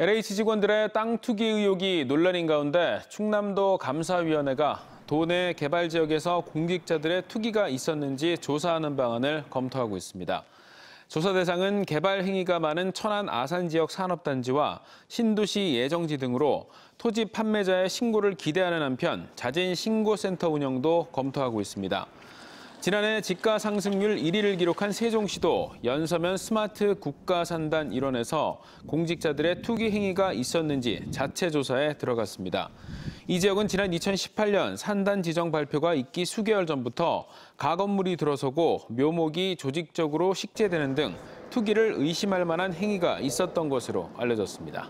LH 직원들의 땅 투기 의혹이 논란인 가운데 충남도 감사위원회가 도내 개발 지역에서 공직자들의 투기가 있었는지 조사하는 방안을 검토하고 있습니다. 조사 대상은 개발 행위가 많은 천안 아산 지역 산업단지와 신도시 예정지 등으로 토지 판매자의 신고를 기대하는 한편 자진 신고센터 운영도 검토하고 있습니다. 지난해 집가 상승률 1위를 기록한 세종시도 연서면 스마트 국가산단 일원에서 공직자들의 투기 행위가 있었는지 자체 조사에 들어갔습니다. 이 지역은 지난 2018년 산단 지정 발표가 있기 수개월 전부터 가건물이 들어서고 묘목이 조직적으로 식재되는 등 투기를 의심할 만한 행위가 있었던 것으로 알려졌습니다.